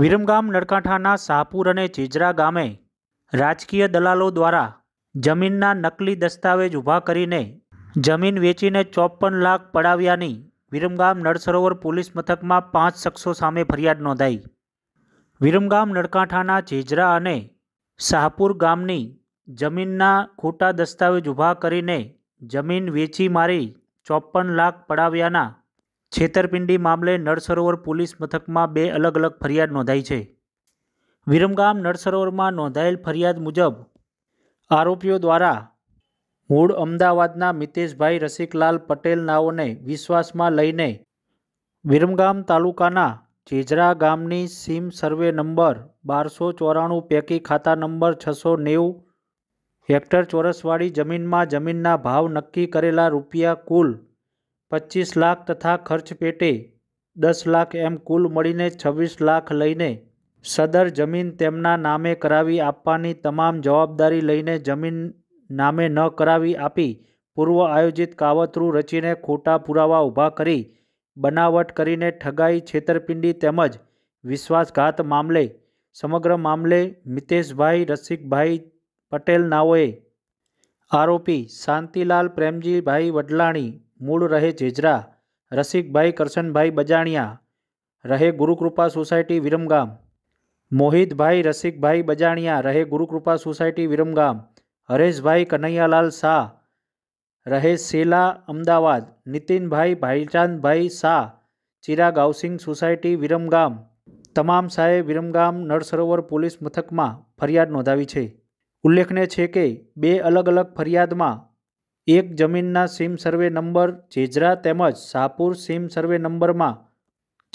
વિરમગામ નળકાંઠાના શાહપુર અને ચીજરા ગામે રાજકીય દલાલો દ્વારા જમીનના નકલી દસ્તાવેજ ઊભા કરીને જમીન વેચીને ચોપન લાખ પડાવ્યાની વિરમગામ નળસરોવર પોલીસ મથકમાં પાંચ શખ્સો સામે ફરિયાદ નોંધાઈ વિરમગામ નળકાંઠાના ચીજરા અને શાહપુર ગામની જમીનના ખોટા દસ્તાવેજ ઊભા કરીને જમીન વેચી મારી ચોપન લાખ પડાવ્યાના છેતરપિંડી મામલે નળસરોવર પોલીસ મથકમાં બે અલગ અલગ ફરિયાદ નોંધાઈ છે વિરમગામ નળસરોવરમાં નોંધાયેલ ફરિયાદ મુજબ આરોપીઓ દ્વારા મૂળ અમદાવાદના મિતેશભાઈ રસિકલાલ પટેલનાઓને વિશ્વાસમાં લઈને વિરમગામ તાલુકાના જેજરા ગામની સીમ સર્વે નંબર બારસો ચોરાણું પૈકી ખાતા નંબર છસો નેવું હેક્ટર ચોરસવાળી જમીનમાં જમીનના ભાવ નક્કી કરેલા રૂપિયા કુલ પચીસ લાખ તથા ખર્ચ પેટે દસ લાખ એમ કુલ મળીને છવ્વીસ લાખ લઈને સદર જમીન તેમના નામે કરાવી આપવાની તમામ જવાબદારી લઈને જમીન નામે ન કરાવી આપી પૂર્વ આયોજિત કાવતરું રચીને ખોટા પુરાવા ઊભા કરી બનાવટ કરીને ઠગાઈ છેતરપિંડી તેમજ વિશ્વાસઘાત મામલે સમગ્ર મામલે મિતેશભાઈ રસિકભાઈ પટેલ નાઓએ આરોપી શાંતિલાલ પ્રેમજીભાઈ વડલાણી મૂળ રહે જેજરા રસિકભાઈ કરશનભાઈ બજાણિયા રહે ગુરુકૃપા સોસાયટી વિરમગામ મોહિતભાઈ રસિકભાઈ બજાણિયા રહે ગુરુકૃપા સોસાયટી વિરમગામ હરેશભાઈ કનૈયાલાલ શાહ રહે સેલા અમદાવાદ નીતિનભાઈ ભાઈચાંદભાઈ શાહ ચિરાગ હાઉસિંગ સોસાયટી વિરમગામ તમામ શાહે વિરમગામ નળસરોવર પોલીસ મથકમાં ફરિયાદ નોંધાવી છે ઉલ્લેખનીય છે કે બે અલગ અલગ ફરિયાદમાં એક જમીનના સીમ સર્વે નંબર જેજરા તેમજ શાહપુર સીમ સર્વે નંબરમાં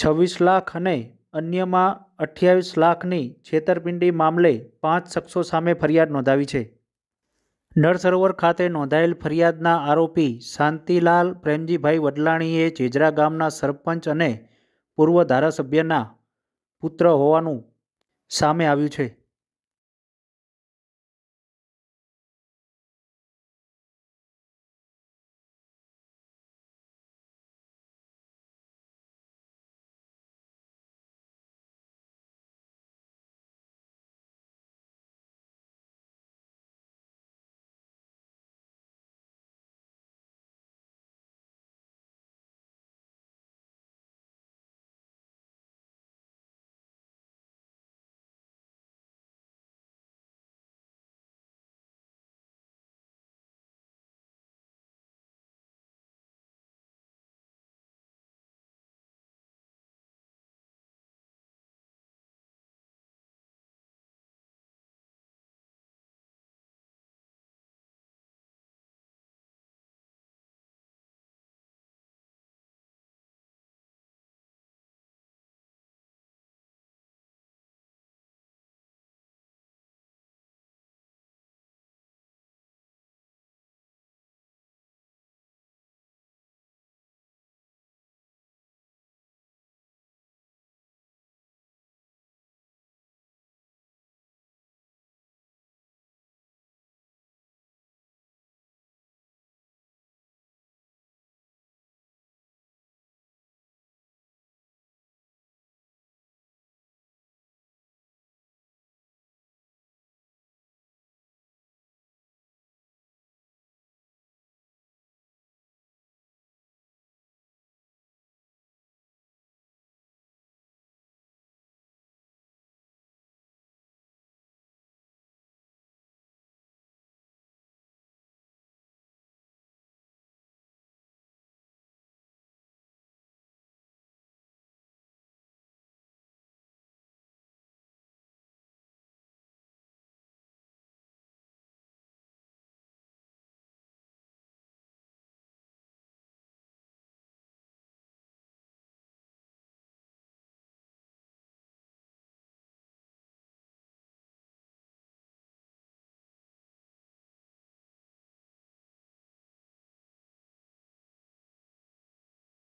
છવ્વીસ લાખ અને અન્યમાં અઠ્યાવીસ લાખની છેતરપિંડી મામલે પાંચ શખ્સો સામે ફરિયાદ નોંધાવી છે નરસરોવર ખાતે નોંધાયેલ ફરિયાદના આરોપી શાંતિલાલ પ્રેમજીભાઈ વડલાણીએ જેજરા ગામના સરપંચ અને પૂર્વ ધારાસભ્યના પુત્ર હોવાનું સામે આવ્યું છે